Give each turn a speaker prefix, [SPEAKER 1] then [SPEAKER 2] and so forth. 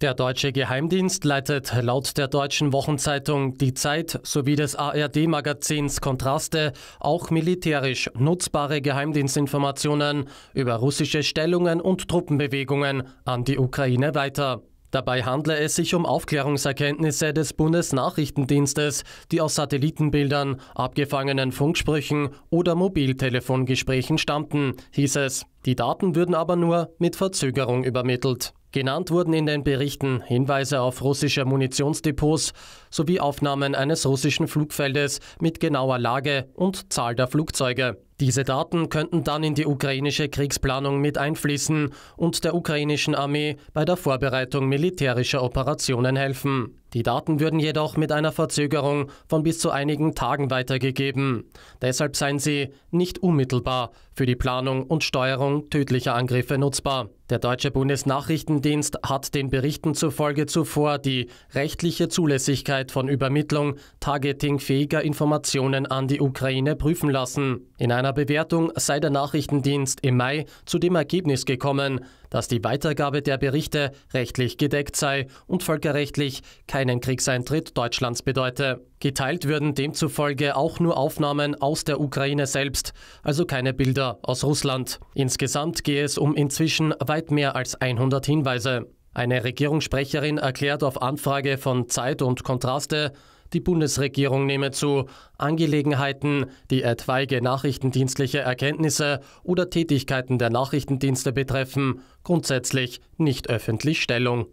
[SPEAKER 1] Der deutsche Geheimdienst leitet laut der deutschen Wochenzeitung Die Zeit sowie des ARD-Magazins Kontraste auch militärisch nutzbare Geheimdienstinformationen über russische Stellungen und Truppenbewegungen an die Ukraine weiter. Dabei handle es sich um Aufklärungserkenntnisse des Bundesnachrichtendienstes, die aus Satellitenbildern, abgefangenen Funksprüchen oder Mobiltelefongesprächen stammten, hieß es. Die Daten würden aber nur mit Verzögerung übermittelt. Genannt wurden in den Berichten Hinweise auf russische Munitionsdepots sowie Aufnahmen eines russischen Flugfeldes mit genauer Lage und Zahl der Flugzeuge. Diese Daten könnten dann in die ukrainische Kriegsplanung mit einfließen und der ukrainischen Armee bei der Vorbereitung militärischer Operationen helfen. Die Daten würden jedoch mit einer Verzögerung von bis zu einigen Tagen weitergegeben. Deshalb seien sie nicht unmittelbar für die Planung und Steuerung tödlicher Angriffe nutzbar. Der deutsche Bundesnachrichtendienst hat den Berichten zufolge zuvor die rechtliche Zulässigkeit von Übermittlung targetingfähiger Informationen an die Ukraine prüfen lassen. In einer einer Bewertung sei der Nachrichtendienst im Mai zu dem Ergebnis gekommen, dass die Weitergabe der Berichte rechtlich gedeckt sei und völkerrechtlich keinen Kriegseintritt Deutschlands bedeute. Geteilt würden demzufolge auch nur Aufnahmen aus der Ukraine selbst, also keine Bilder aus Russland. Insgesamt gehe es um inzwischen weit mehr als 100 Hinweise. Eine Regierungssprecherin erklärt auf Anfrage von Zeit und Kontraste, die Bundesregierung nehme zu, Angelegenheiten, die etwaige nachrichtendienstliche Erkenntnisse oder Tätigkeiten der Nachrichtendienste betreffen, grundsätzlich nicht öffentlich Stellung.